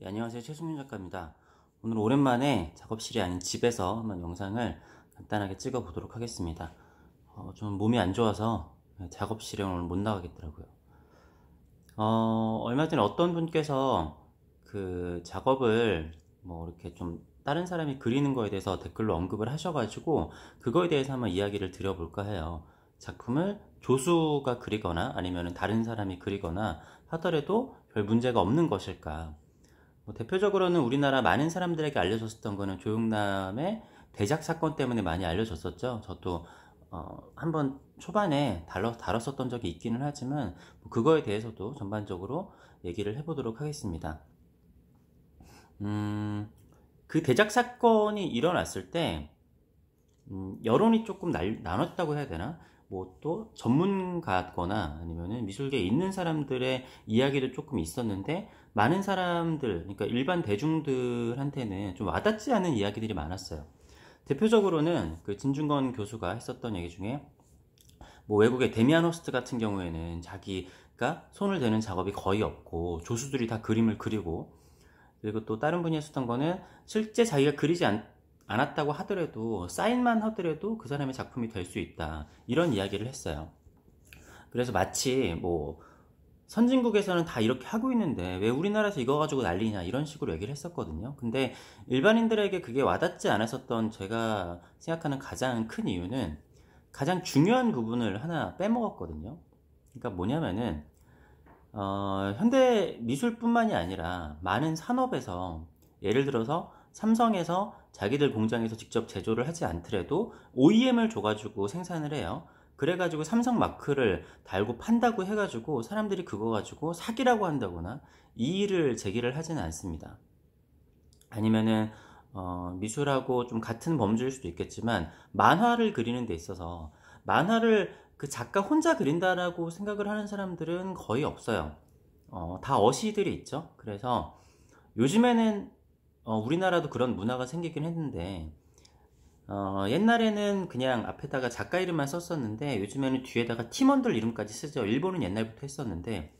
예, 안녕하세요 최승윤 작가입니다 오늘 오랜만에 작업실이 아닌 집에서 한번 영상을 간단하게 찍어 보도록 하겠습니다 어, 좀 몸이 안 좋아서 예, 작업실에 오늘 못 나가겠더라고요 어, 얼마 전에 어떤 분께서 그 작업을 뭐 이렇게 좀 다른 사람이 그리는 거에 대해서 댓글로 언급을 하셔가지고 그거에 대해서 한번 이야기를 드려볼까 해요 작품을 조수가 그리거나 아니면 다른 사람이 그리거나 하더라도 별 문제가 없는 것일까 뭐 대표적으로는 우리나라 많은 사람들에게 알려졌었던 거는 조용남의 대작 사건 때문에 많이 알려졌었죠. 저도 어, 한번 초반에 다뤘, 다뤘었던 적이 있기는 하지만 그거에 대해서도 전반적으로 얘기를 해보도록 하겠습니다. 음, 그 대작 사건이 일어났을 때 음, 여론이 조금 날, 나눴다고 해야 되나? 뭐 또 전문가거나 아니면 미술계에 있는 사람들의 이야기도 조금 있었는데 많은 사람들, 그러니까 일반 대중들한테는 좀 와닿지 않은 이야기들이 많았어요. 대표적으로는 그 진중건 교수가 했었던 얘기 중에 뭐 외국의 데미안 호스트 같은 경우에는 자기가 손을 대는 작업이 거의 없고 조수들이 다 그림을 그리고 그리고 또 다른 분이 했었던 거는 실제 자기가 그리지 않, 않았다고 하더라도 사인만 하더라도 그 사람의 작품이 될 수 있다 이런 이야기를 했어요. 그래서 마치 뭐 선진국에서는 다 이렇게 하고 있는데 왜 우리나라에서 이거 가지고 난리냐 이런 식으로 얘기를 했었거든요. 근데 일반인들에게 그게 와닿지 않았었던 제가 생각하는 가장 큰 이유는 가장 중요한 부분을 하나 빼먹었거든요. 그러니까 뭐냐면은 어, 현대 미술뿐만이 아니라 많은 산업에서 예를 들어서 삼성에서 자기들 공장에서 직접 제조를 하지 않더라도 OEM을 줘가지고 생산을 해요. 그래가지고 삼성 마크를 달고 판다고 해가지고 사람들이 그거 가지고 사기라고 한다거나 이의를 제기를 하지는 않습니다. 아니면은 어, 미술하고 좀 같은 범주일 수도 있겠지만 만화를 그리는 데 있어서 만화를 그 작가 혼자 그린다라고 생각을 하는 사람들은 거의 없어요. 어, 다 어시들이 있죠. 그래서 요즘에는 어, 우리나라도 그런 문화가 생기긴 했는데 어, 옛날에는 그냥 앞에다가 작가 이름만 썼었는데 요즘에는 뒤에다가 팀원들 이름까지 쓰죠. 일본은 옛날부터 했었는데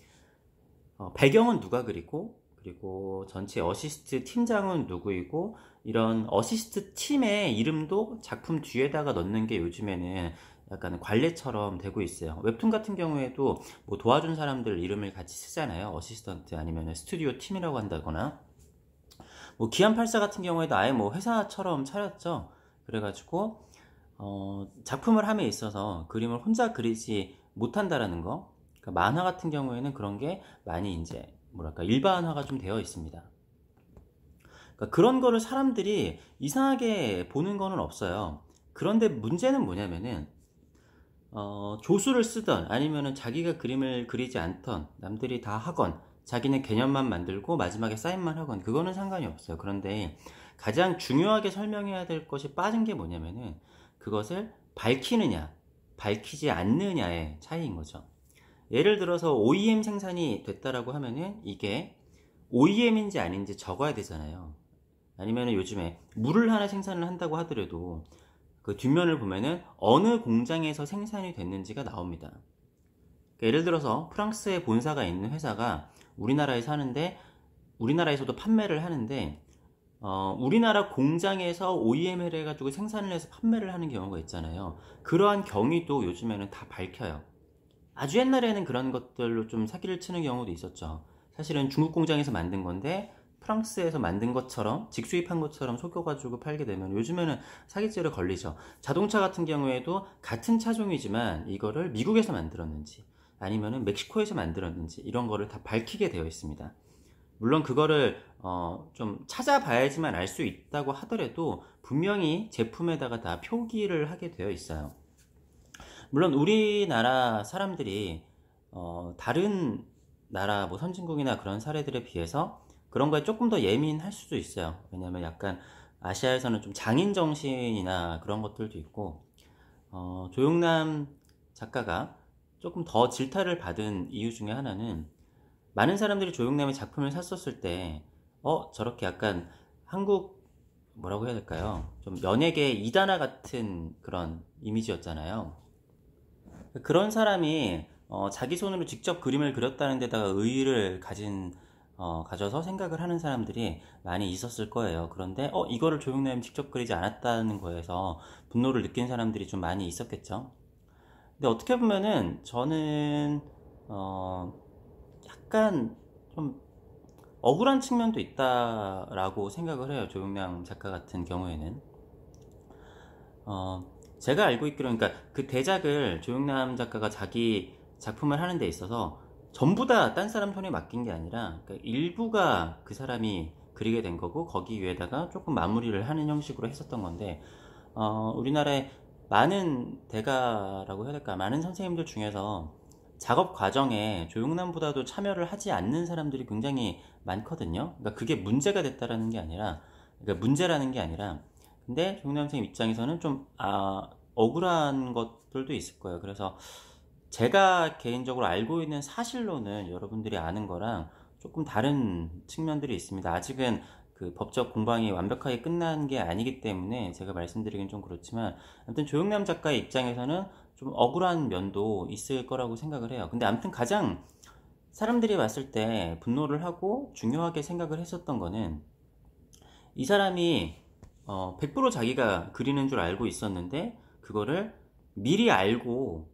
어, 배경은 누가 그리고 그리고 전체 어시스트 팀장은 누구이고 이런 어시스트 팀의 이름도 작품 뒤에다가 넣는 게 요즘에는 약간 관례처럼 되고 있어요. 웹툰 같은 경우에도 뭐 도와준 사람들 이름을 같이 쓰잖아요. 어시스턴트 아니면 스튜디오 팀이라고 한다거나 뭐 기안84 같은 경우에도 아예 뭐 회사처럼 차렸죠. 그래가지고 어, 작품을 함에 있어서 그림을 혼자 그리지 못한다라는 거 그러니까 만화 같은 경우에는 그런 게 많이 이제 뭐랄까 일반화가 좀 되어 있습니다 그러니까 그런 거를 사람들이 이상하게 보는 거는 없어요 그런데 문제는 뭐냐면은 어, 조수를 쓰던 아니면은 자기가 그림을 그리지 않던 남들이 다 하건 자기는 개념만 만들고 마지막에 사인만 하건 그거는 상관이 없어요 그런데 가장 중요하게 설명해야 될 것이 빠진 게 뭐냐면은 그것을 밝히느냐, 밝히지 않느냐의 차이인 거죠. 예를 들어서 OEM 생산이 됐다라고 하면은 이게 OEM인지 아닌지 적어야 되잖아요. 아니면 요즘에 물을 하나 생산을 한다고 하더라도 그 뒷면을 보면은 어느 공장에서 생산이 됐는지가 나옵니다. 그러니까 예를 들어서 프랑스에 본사가 있는 회사가 우리나라에 사는데 우리나라에서도 판매를 하는데 어, 우리나라 공장에서 OEM을 해가지고 생산을 해서 판매를 하는 경우가 있잖아요. 그러한 경위도 요즘에는 다 밝혀요. 아주 옛날에는 그런 것들로 좀 사기를 치는 경우도 있었죠. 사실은 중국 공장에서 만든 건데 프랑스에서 만든 것처럼 직수입한 것처럼 속여가지고 팔게 되면 요즘에는 사기죄로 걸리죠. 자동차 같은 경우에도 같은 차종이지만 이거를 미국에서 만들었는지 아니면은 멕시코에서 만들었는지 이런 거를 다 밝히게 되어 있습니다. 물론 그거를 어, 좀 찾아봐야지만 알 수 있다고 하더라도 분명히 제품에다가 다 표기를 하게 되어 있어요. 물론 우리나라 사람들이 어, 다른 나라 뭐 선진국이나 그런 사례들에 비해서 그런 거에 조금 더 예민할 수도 있어요. 왜냐면 하 약간 아시아에서는 좀 장인 정신이나 그런 것들도 있고 어, 조용남 작가가 조금 더 질타를 받은 이유 중에 하나는 많은 사람들이 조용남의 작품을 샀었을 때, 어, 저렇게 약간 한국, 뭐라고 해야 될까요? 좀 연예계 이단화 같은 그런 이미지였잖아요. 그런 사람이 어, 자기 손으로 직접 그림을 그렸다는 데다가 의의를 가진 어, 가져서 생각을 하는 사람들이 많이 있었을 거예요. 그런데 어 이거를 조용남이 직접 그리지 않았다는 거에서 분노를 느낀 사람들이 좀 많이 있었겠죠. 근데 어떻게 보면은 저는 어 약간 좀 억울한 측면도 있다라고 생각을 해요. 조용량 작가 같은 경우에는. 어, 제가 알고 있기로, 그러니까 그 대작을 조용남 작가가 자기 작품을 하는 데 있어서 전부 다 딴 사람 손에 맡긴 게 아니라 그러니까 일부가 그 사람이 그리게 된 거고 거기 위에다가 조금 마무리를 하는 형식으로 했었던 건데 어, 우리나라에 많은 대가라고 해야 될까 많은 선생님들 중에서 작업 과정에 조용남보다도 참여를 하지 않는 사람들이 굉장히 많거든요. 그러니까 그게 문제가 됐다라는 게 아니라, 그러니까 문제라는 게 아니라, 근데 조용남 선생님 입장에서는 좀, 아, 억울한 것들도 있을 거예요. 그래서 제가 개인적으로 알고 있는 사실로는 여러분들이 아는 거랑 조금 다른 측면들이 있습니다. 아직은 그 법적 공방이 완벽하게 끝난 게 아니기 때문에 제가 말씀드리긴 좀 그렇지만 아무튼 조영남 작가의 입장에서는 좀 억울한 면도 있을 거라고 생각을 해요. 근데 아무튼 가장 사람들이 봤을 때 분노를 하고 중요하게 생각을 했었던 거는 이 사람이 어, 100% 자기가 그리는 줄 알고 있었는데 그거를 미리 알고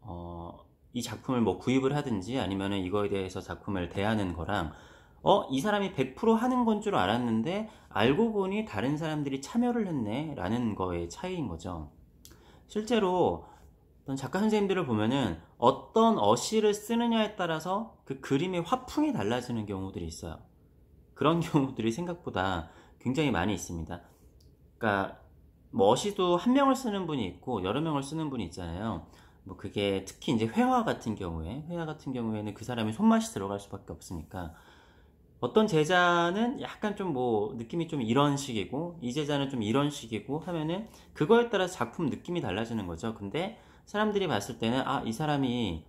어, 이 작품을 뭐 구입을 하든지 아니면 이거에 대해서 작품을 대하는 거랑 어, 이 사람이 100% 하는 건 줄 알았는데 알고 보니 다른 사람들이 참여를 했네 라는 거의 차이인 거죠. 실제로 어떤 작가 선생님들을 보면은 어떤 어시를 쓰느냐에 따라서 그 그림의 화풍이 달라지는 경우들이 있어요. 그런 경우들이 생각보다 굉장히 많이 있습니다. 그러니까 뭐 어시도 한 명을 쓰는 분이 있고 여러 명을 쓰는 분이 있잖아요. 뭐 그게 특히 이제 회화 같은 경우에 회화 같은 경우에는 그 사람의 손맛이 들어갈 수밖에 없으니까 어떤 제자는 약간 좀 뭐 느낌이 좀 이런 식이고 이 제자는 좀 이런 식이고 하면은 그거에 따라 작품 느낌이 달라지는 거죠. 근데 사람들이 봤을 때는 아이 사람이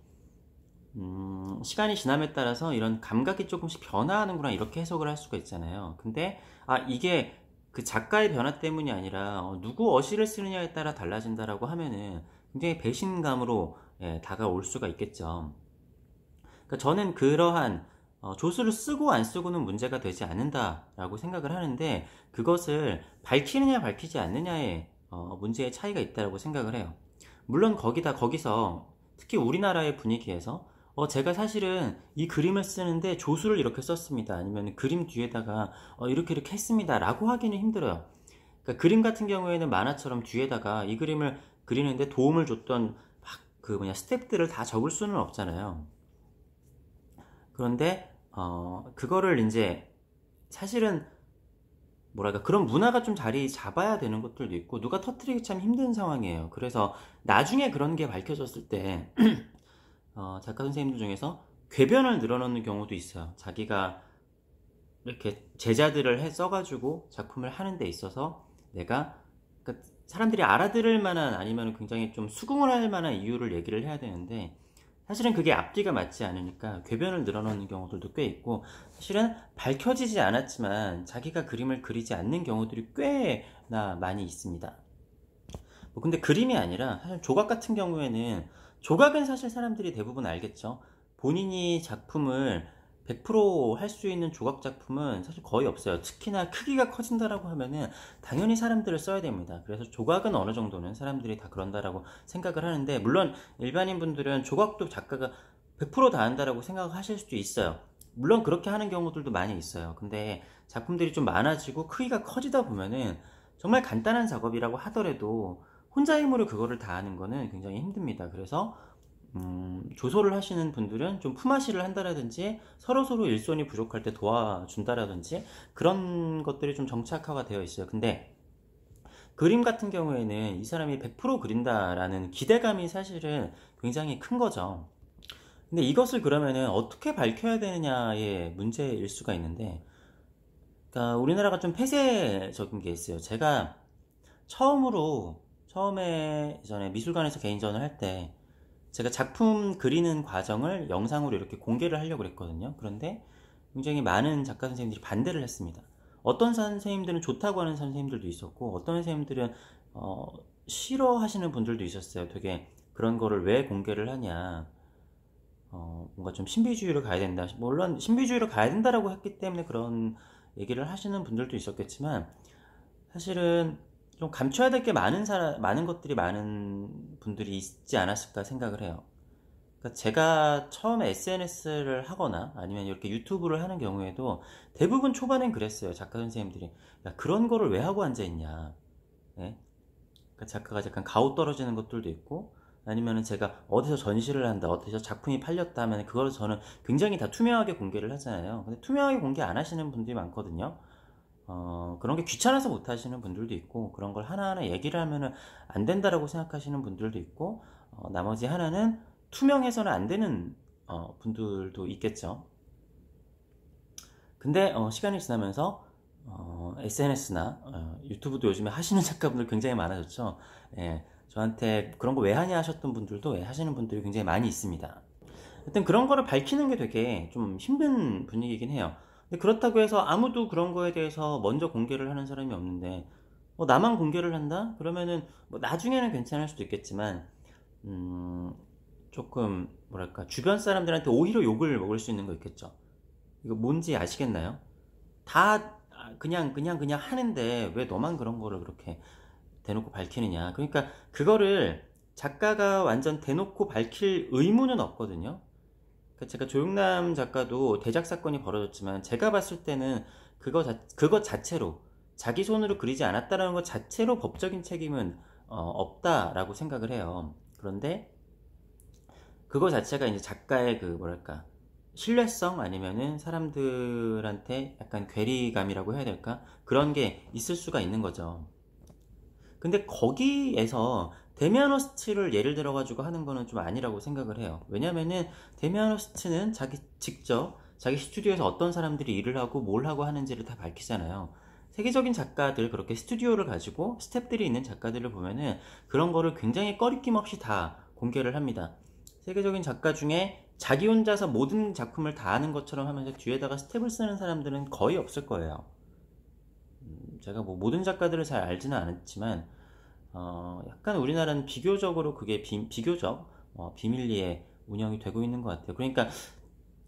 음, 시간이 지남에 따라서 이런 감각이 조금씩 변화하는구나 이렇게 해석을 할 수가 있잖아요. 근데 아 이게 그 작가의 변화 때문이 아니라 어, 누구 어시를 쓰느냐에 따라 달라진다라고 하면은 굉장히 배신감으로 예, 다가올 수가 있겠죠. 그러니까 저는 그러한 어, 조수를 쓰고 안 쓰고는 문제가 되지 않는다라고 생각을 하는데 그것을 밝히느냐 밝히지 않느냐의 어, 문제의 차이가 있다고 생각을 해요. 물론 거기다 거기서 특히 우리나라의 분위기에서 어, 제가 사실은 이 그림을 쓰는데 조수를 이렇게 썼습니다. 아니면 그림 뒤에다가 어, 이렇게 이렇게 했습니다. 라고 하기는 힘들어요. 그러니까 그림 같은 경우에는 만화처럼 뒤에다가 이 그림을 그리는데 도움을 줬던 그 뭐냐 스텝들을 다 적을 수는 없잖아요. 그런데 어, 그거를 이제 사실은 뭐랄까 그런 문화가 좀 자리 잡아야 되는 것들도 있고 누가 터트리기 참 힘든 상황이에요. 그래서 나중에 그런 게 밝혀졌을 때 어, 작가 선생님들 중에서 궤변을 늘어놓는 경우도 있어요. 자기가 이렇게 제자들을 해 써가지고 작품을 하는 데 있어서 내가 그러니까 사람들이 알아들을 만한 아니면 굉장히 좀 수긍을 할 만한 이유를 얘기를 해야 되는데 사실은 그게 앞뒤가 맞지 않으니까 궤변을 늘어놓는 경우들도 꽤 있고 사실은 밝혀지지 않았지만 자기가 그림을 그리지 않는 경우들이 꽤나 많이 있습니다. 뭐 근데 그림이 아니라 사실 조각 같은 경우에는 조각은 사실 사람들이 대부분 알겠죠. 본인이 작품을 100%할 수 있는 조각 작품은 사실 거의 없어요. 특히나 크기가 커진다라고 하면은 당연히 사람들을 써야 됩니다. 그래서 조각은 어느 정도는 사람들이 다 그런다라고 생각을 하는데 물론 일반인 분들은 조각도 작가가 100%다 한다라고 생각하실 수도 있어요. 물론 그렇게 하는 경우들도 많이 있어요. 근데 작품들이 좀 많아지고 크기가 커지다 보면은 정말 간단한 작업이라고 하더라도 혼자 힘으로 그거를 다 하는 거는 굉장히 힘듭니다. 그래서 음, 조소를 하시는 분들은 좀 품앗이를 한다라든지 서로서로 일손이 부족할 때 도와준다라든지 그런 것들이 좀 정착화가 되어 있어요. 근데 그림 같은 경우에는 이 사람이 100% 그린다라는 기대감이 사실은 굉장히 큰 거죠. 근데 이것을 그러면은 어떻게 밝혀야 되느냐의 문제일 수가 있는데, 그러니까 우리나라가 좀 폐쇄적인 게 있어요. 제가 처음으로 처음에 전에 미술관에서 개인전을 할때 제가 작품 그리는 과정을 영상으로 이렇게 공개를 하려고 그랬거든요. 그런데 굉장히 많은 작가 선생님들이 반대를 했습니다. 어떤 선생님들은 좋다고 하는 선생님들도 있었고 어떤 선생님들은 어, 싫어하시는 분들도 있었어요. 되게 그런 거를 왜 공개를 하냐. 어, 뭔가 좀 신비주의로 가야 된다. 물론 신비주의로 가야 된다라고 했기 때문에 그런 얘기를 하시는 분들도 있었겠지만 사실은 좀 감춰야 될 게 많은 사람, 많은 것들이 많은 분들이 있지 않았을까 생각을 해요. 그러니까 제가 처음에 SNS를 하거나 아니면 이렇게 유튜브를 하는 경우에도 대부분 초반엔 그랬어요. 작가 선생님들이. 야, 그런 거를 왜 하고 앉아있냐. 네? 예? 그 그러니까 작가가 약간 가오 떨어지는 것들도 있고, 아니면은 제가 어디서 전시를 한다, 어디서 작품이 팔렸다 하면 그걸 저는 굉장히 다 투명하게 공개를 하잖아요. 근데 투명하게 공개 안 하시는 분들이 많거든요. 어, 그런 게 귀찮아서 못 하시는 분들도 있고 그런 걸 하나하나 얘기를 하면은 안 된다라고 생각하시는 분들도 있고 어, 나머지 하나는 투명해서는 안 되는 어, 분들도 있겠죠. 근데 어, 시간이 지나면서 어, SNS나 어, 유튜브도 요즘에 하시는 작가분들 굉장히 많아졌죠. 예, 저한테 그런 거 왜 하냐 하셨던 분들도 왜 예, 하시는 분들이 굉장히 많이 있습니다. 하여튼 그런 거를 밝히는 게 되게 좀 힘든 분위기긴 해요. 그렇다고 해서 아무도 그런 거에 대해서 먼저 공개를 하는 사람이 없는데 뭐 나만 공개를 한다? 그러면은 뭐 나중에는 괜찮을 수도 있겠지만 음 조금 뭐랄까 주변 사람들한테 오히려 욕을 먹을 수 있는 거 있겠죠. 이거 뭔지 아시겠나요? 다 그냥 그냥 그냥 하는데 왜 너만 그런 거를 그렇게 대놓고 밝히느냐. 그러니까 그거를 작가가 완전 대놓고 밝힐 의무는 없거든요. 그러니까 제가 조용남 작가도 대작 사건이 벌어졌지만 제가 봤을 때는 그거 자, 그것 자체로 자기 손으로 그리지 않았다라는 것 자체로 법적인 책임은 어, 없다라고 생각을 해요. 그런데 그거 자체가 이제 작가의 그 뭐랄까 신뢰성 아니면은 사람들한테 약간 괴리감이라고 해야 될까 그런 게 있을 수가 있는 거죠. 근데 거기에서 데미안 허스트를 예를 들어 가지고 하는 거는 좀 아니라고 생각을 해요 왜냐면은 데미안 허스트는 자기 직접 자기 스튜디오에서 어떤 사람들이 일을 하고 뭘 하고 하는지를 다 밝히잖아요 세계적인 작가들 그렇게 스튜디오를 가지고 스탭들이 있는 작가들을 보면은 그런 거를 굉장히 꺼리낌 없이 다 공개를 합니다 세계적인 작가 중에 자기 혼자서 모든 작품을 다 하는 것처럼 하면서 뒤에다가 스텝을 쓰는 사람들은 거의 없을 거예요 음, 제가 뭐 모든 작가들을 잘 알지는 않았지만 어, 약간 우리나라는 비교적으로 그게 비, 교적 어, 비밀리에 운영이 되고 있는 것 같아요. 그러니까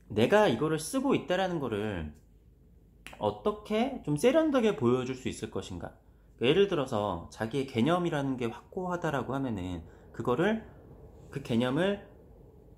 내가 이거를 쓰고 있다라는 거를 어떻게 좀 세련되게 보여줄 수 있을 것인가. 그러니까 예를 들어서 자기의 개념이라는 게 확고하다라고 하면은 그거를 그 개념을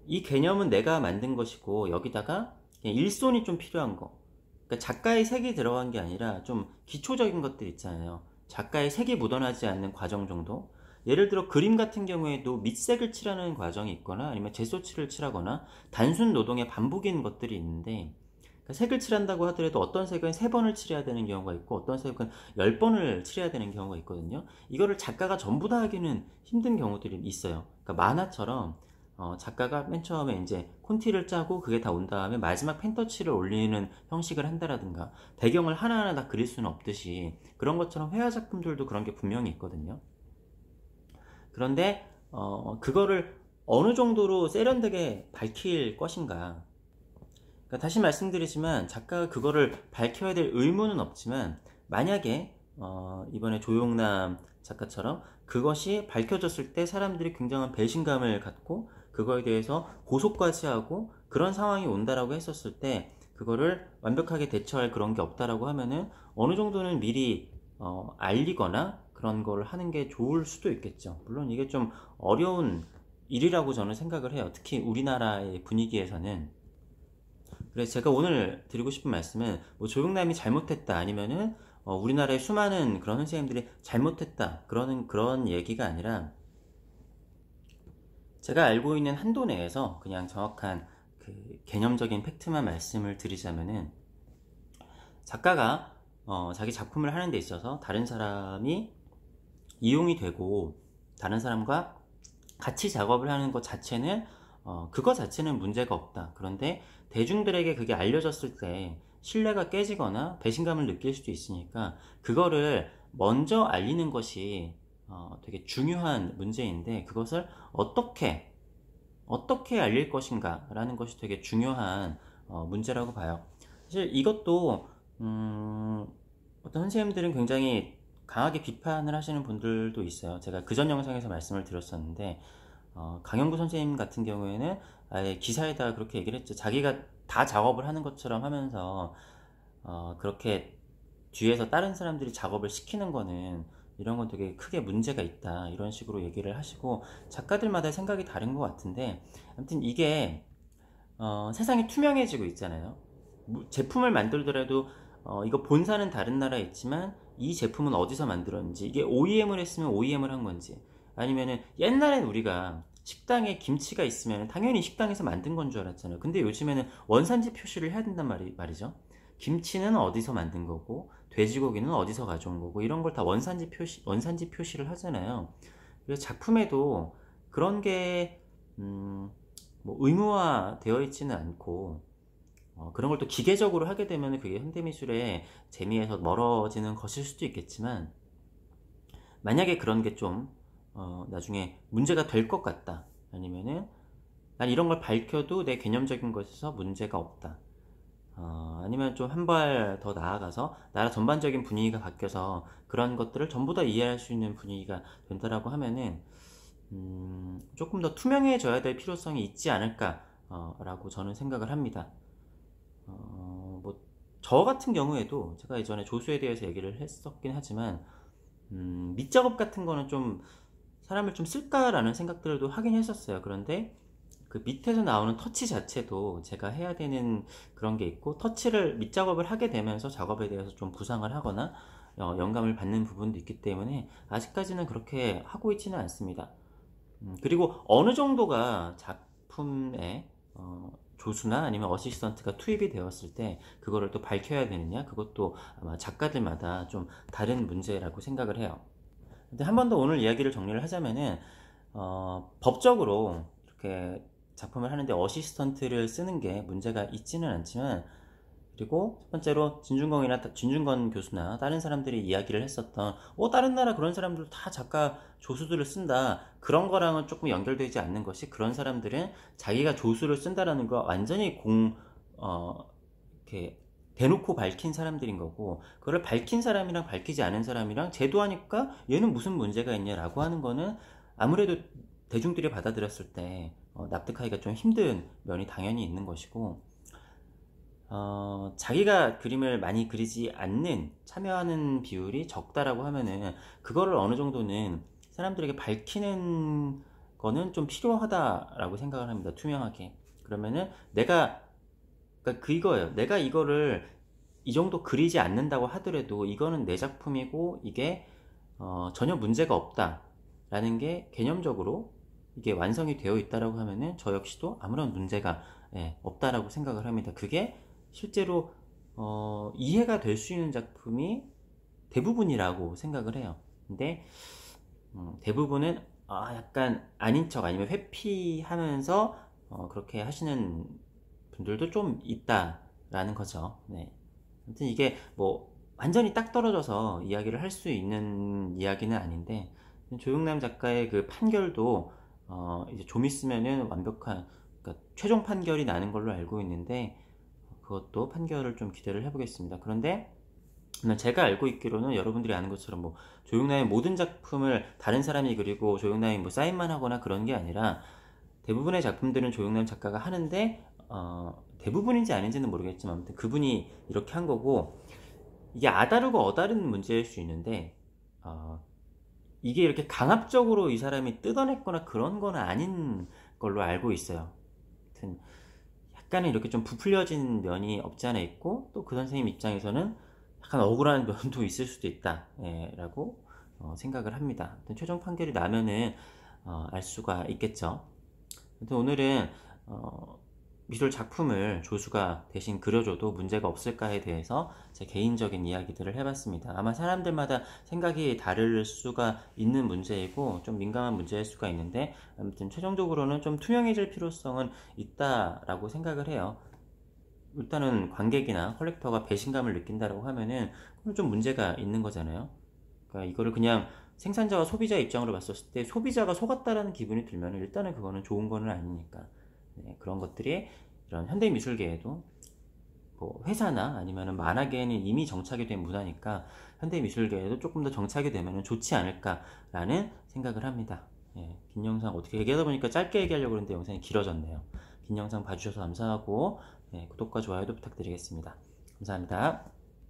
이 개념은 내가 만든 것이고 여기다가 일손이 좀 필요한 거. 그러니까 작가의 색이 들어간 게 아니라 좀 기초적인 것들 있잖아요. 작가의 색이 묻어나지 않는 과정 정도 예를 들어 그림 같은 경우에도 밑색을 칠하는 과정이 있거나 아니면 재소칠을 칠하거나 단순 노동의 반복인 것들이 있는데 그러니까 색을 칠한다고 하더라도 어떤 색은 세번을 칠해야 되는 경우가 있고 어떤 색은 열번을 칠해야 되는 경우가 있거든요 이거를 작가가 전부 다 하기는 힘든 경우들이 있어요 그러니까 만화처럼 어, 작가가 맨 처음에 이제 콘티를 짜고 그게 다 온 다음에 마지막 펜터치를 올리는 형식을 한다라든가 배경을 하나하나 다 그릴 수는 없듯이 그런 것처럼 회화 작품들도 그런 게 분명히 있거든요. 그런데 어, 그거를 어느 정도로 세련되게 밝힐 것인가. 그러니까 다시 말씀드리지만 작가가 그거를 밝혀야 될 의무는 없지만 만약에 어, 이번에 조용남 작가처럼 그것이 밝혀졌을 때 사람들이 굉장한 배신감을 갖고 그거에 대해서 고소까지 하고 그런 상황이 온다라고 했었을 때 그거를 완벽하게 대처할 그런 게 없다라고 하면은 어느 정도는 미리 어, 알리거나 그런 걸 하는 게 좋을 수도 있겠죠. 물론 이게 좀 어려운 일이라고 저는 생각을 해요. 특히 우리나라의 분위기에서는. 그래서 제가 오늘 드리고 싶은 말씀은 뭐 조용남이 잘못했다 아니면은 어, 우리나라의 수많은 그런 선생님들이 잘못했다 그런 그런 얘기가 아니라 제가 알고 있는 한도 내에서 그냥 정확한 그 개념적인 팩트만 말씀을 드리자면은 작가가 어, 자기 작품을 하는 데 있어서 다른 사람이 이용이 되고 다른 사람과 같이 작업을 하는 것 자체는 어, 그거 자체는 문제가 없다. 그런데 대중들에게 그게 알려졌을 때 신뢰가 깨지거나 배신감을 느낄 수도 있으니까 그거를 먼저 알리는 것이 어, 되게 중요한 문제인데 그것을 어떻게 어떻게 알릴 것인가 라는 것이 되게 중요한 어, 문제라고 봐요 사실 이것도 음, 어떤 선생님들은 굉장히 강하게 비판을 하시는 분들도 있어요 제가 그 전 영상에서 말씀을 드렸었는데 어, 강영구 선생님 같은 경우에는 아예 기사에다 그렇게 얘기를 했죠 자기가 다 작업을 하는 것처럼 하면서 어, 그렇게 뒤에서 다른 사람들이 작업을 시키는 거는 이런 건 되게 크게 문제가 있다 이런 식으로 얘기를 하시고 작가들마다 생각이 다른 것 같은데 아무튼 이게 어, 세상이 투명해지고 있잖아요 제품을 만들더라도 어, 이거 본사는 다른 나라에 있지만 이 제품은 어디서 만들었는지 이게 OEM을 했으면 OEM을 한 건지 아니면은 옛날엔 우리가 식당에 김치가 있으면 당연히 식당에서 만든 건 줄 알았잖아요 근데 요즘에는 원산지 표시를 해야 된단 말이, 말이죠 김치는 어디서 만든 거고 돼지고기는 어디서 가져온 거고 이런 걸 다 원산지 표시 원산지 표시를 하잖아요. 그래서 작품에도 그런 게 음, 뭐 의무화 되어 있지는 않고 어, 그런 걸 또 기계적으로 하게 되면 그게 현대미술의 재미에서 멀어지는 것일 수도 있겠지만 만약에 그런 게좀 어, 나중에 문제가 될 것 같다 아니면은 난 이런 걸 밝혀도 내 개념적인 것에서 문제가 없다 어, 아니면 좀 한 발 더 나아가서 나라 전반적인 분위기가 바뀌어서 그런 것들을 전부 다 이해할 수 있는 분위기가 된다라고 하면은 음, 조금 더 투명해져야 될 필요성이 있지 않을까라고 어, 저는 생각을 합니다. 어, 뭐저 같은 경우에도 제가 예전에 조수에 대해서 얘기를 했었긴 하지만 음, 밑작업 같은 거는 좀 사람을 좀 쓸까라는 생각들도 하긴 했었어요. 그런데 그 밑에서 나오는 터치 자체도 제가 해야 되는 그런 게 있고 터치를 밑작업을 하게 되면서 작업에 대해서 좀 부상을 하거나 어, 영감을 받는 부분도 있기 때문에 아직까지는 그렇게 하고 있지는 않습니다. 음, 그리고 어느 정도가 작품에 어, 조수나 아니면 어시스턴트가 투입이 되었을 때 그거를 또 밝혀야 되느냐 그것도 아마 작가들마다 좀 다른 문제라고 생각을 해요. 근데 한 번 더 오늘 이야기를 정리를 하자면은 어, 법적으로 이렇게 작품을 하는데 어시스턴트를 쓰는 게 문제가 있지는 않지만 그리고 첫 번째로 진중권이나 진중권 교수나 다른 사람들이 이야기를 했었던 어 다른 나라 그런 사람들 다 작가 조수들을 쓴다 그런 거랑은 조금 연결되지 않는 것이 그런 사람들은 자기가 조수를 쓴다라는 거 완전히 공어 이렇게 대놓고 밝힌 사람들인 거고 그걸 밝힌 사람이랑 밝히지 않은 사람이랑 제도하니까 얘는 무슨 문제가 있냐라고 하는 거는 아무래도 대중들이 받아들였을 때 어, 납득하기가 좀 힘든 면이 당연히 있는 것이고 어, 자기가 그림을 많이 그리지 않는 참여하는 비율이 적다라고 하면은 그거를 어느 정도는 사람들에게 밝히는 거는 좀 필요하다라고 생각을 합니다 투명하게 그러면은 내가 그러니까 그거예요 내가 이거를 이 정도 그리지 않는다고 하더라도 이거는 내 작품이고 이게 어, 전혀 문제가 없다라는 게 개념적으로 이게 완성이 되어 있다라고 하면은 저 역시도 아무런 문제가 예, 없다라고 생각을 합니다. 그게 실제로 어, 이해가 될 수 있는 작품이 대부분이라고 생각을 해요. 근데 음, 대부분은 아, 약간 아닌 척 아니면 회피하면서 어, 그렇게 하시는 분들도 좀 있다라는 거죠. 네. 아무튼 이게 뭐 완전히 딱 떨어져서 이야기를 할 수 있는 이야기는 아닌데 조용남 작가의 그 판결도 어, 이제 좀 있으면은 완벽한 그러니까 최종 판결이 나는 걸로 알고 있는데 그것도 판결을 좀 기대를 해보겠습니다. 그런데 음, 제가 알고 있기로는 여러분들이 아는 것처럼 뭐조용나의 모든 작품을 다른 사람이 그리고 조용나의뭐 사인만 하거나 그런 게 아니라 대부분의 작품들은 조용남 작가가 하는데 어, 대부분인지 아닌지는 모르겠지만 아무튼 그분이 이렇게 한 거고 이게 아다르고 어다른 문제일 수 있는데 어, 이게 이렇게 강압적으로 이 사람이 뜯어냈거나 그런 건 아닌 걸로 알고 있어요. 하여튼 약간은 이렇게 좀 부풀려진 면이 없지 않아 있고 또 그 선생님 입장에서는 약간 억울한 면도 있을 수도 있다라고 예, 어, 생각을 합니다. 최종 판결이 나면은 어, 알 수가 있겠죠. 하여튼 오늘은 어, 미술 작품을 조수가 대신 그려줘도 문제가 없을까에 대해서 제 개인적인 이야기들을 해봤습니다. 아마 사람들마다 생각이 다를 수가 있는 문제이고 좀 민감한 문제일 수가 있는데 아무튼 최종적으로는 좀 투명해질 필요성은 있다라고 생각을 해요. 일단은 관객이나 컬렉터가 배신감을 느낀다라고 하면은 그럼 좀 문제가 있는 거잖아요. 그러니까 이거를 그냥 생산자와 소비자 입장으로 봤었을 때 소비자가 속았다라는 기분이 들면 일단은 그거는 좋은 거는 아니니까. 네, 그런 것들이 이런 현대 미술계에도 뭐 회사나 아니면 만화계에는 이미 정착이 된 문화니까 현대 미술계에도 조금 더 정착이 되면 좋지 않을까라는 생각을 합니다. 예, 긴 영상 어떻게 얘기하다 보니까 짧게 얘기하려고 했는데 영상이 길어졌네요. 긴 영상 봐주셔서 감사하고 예, 구독과 좋아요도 부탁드리겠습니다. 감사합니다.